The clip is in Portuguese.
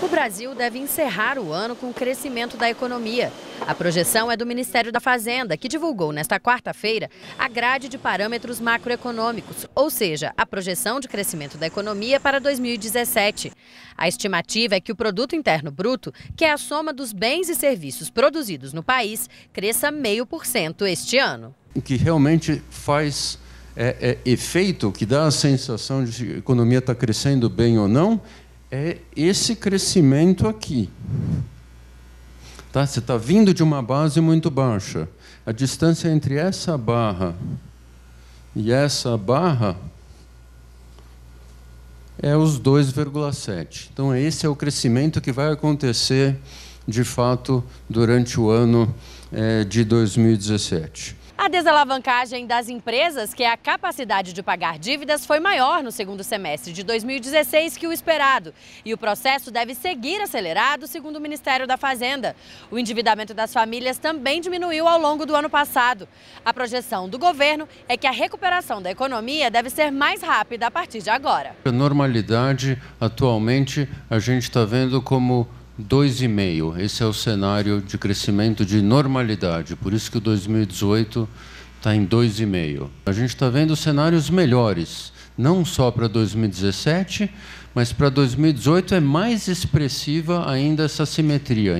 O Brasil deve encerrar o ano com o crescimento da economia. A projeção é do Ministério da Fazenda, que divulgou nesta quarta-feira a grade de parâmetros macroeconômicos, ou seja, a projeção de crescimento da economia para 2017. A estimativa é que o produto interno bruto, que é a soma dos bens e serviços produzidos no país, cresça 0,5% este ano. O que realmente faz é, é, efeito, que dá a sensação de que a economia está crescendo bem ou não, é esse crescimento aqui. Tá? Você está vindo de uma base muito baixa. A distância entre essa barra e essa barra é os 2,7. Então, esse é o crescimento que vai acontecer, de fato, durante o ano é, de 2017. A desalavancagem das empresas, que é a capacidade de pagar dívidas, foi maior no segundo semestre de 2016 que o esperado. E o processo deve seguir acelerado, segundo o Ministério da Fazenda. O endividamento das famílias também diminuiu ao longo do ano passado. A projeção do governo é que a recuperação da economia deve ser mais rápida a partir de agora. A normalidade, atualmente, a gente está vendo como 2,5. Esse é o cenário de crescimento de normalidade, por isso que o 2018 está em 2,5. A gente está vendo cenários melhores, não só para 2017, mas para 2018 é mais expressiva ainda essa simetria.